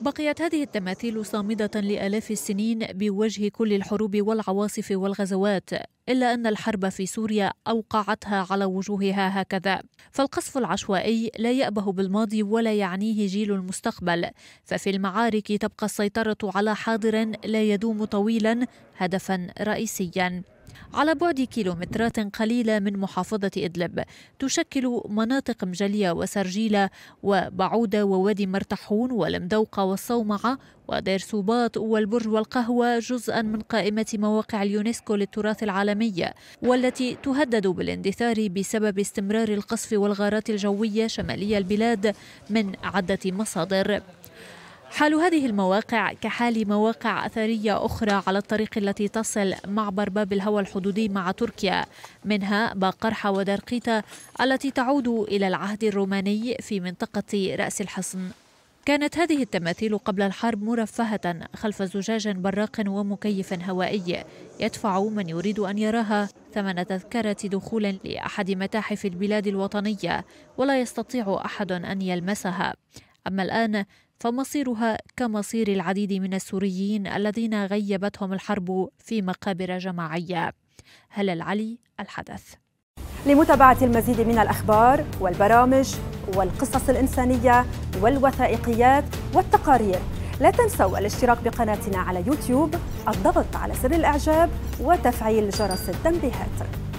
بقيت هذه التماثيل صامدة لآلاف السنين بوجه كل الحروب والعواصف والغزوات إلا أن الحرب في سوريا أوقعتها على وجوهها هكذا فالقصف العشوائي لا يأبه بالماضي ولا يعنيه جيل المستقبل ففي المعارك تبقى السيطرة على حاضر لا يدوم طويلا هدفا رئيسيا على بعد كيلومترات قليلة من محافظة إدلب تشكل مناطق مجلية وسرجيلة وبعودة ووادي مرتحون والمدوقة والصومعة ودير سوباط والبرج والقهوة جزءا من قائمة مواقع اليونسكو للتراث العالمي والتي تهدد بالاندثار بسبب استمرار القصف والغارات الجوية شمالية البلاد من عدة مصادر حال هذه المواقع كحال مواقع أثرية أخرى على الطريق التي تصل معبر باب الهوى الحدودي مع تركيا منها باقرحة ودرقيتا التي تعود إلى العهد الروماني في منطقة رأس الحصن كانت هذه التماثيل قبل الحرب مرفهة خلف زجاج براق ومكيف هوائي يدفع من يريد أن يراها ثمن تذكرة دخول لأحد متاحف البلاد الوطنية ولا يستطيع أحد أن يلمسها أما الآن فمصيرها كمصير العديد من السوريين الذين غيبتهم الحرب في مقابر جماعيه هلا العلي الحدث لمتابعه المزيد من الاخبار والبرامج والقصص الانسانيه والوثائقيات والتقارير لا تنسوا الاشتراك بقناتنا على يوتيوب الضغط على زر الاعجاب وتفعيل جرس التنبيهات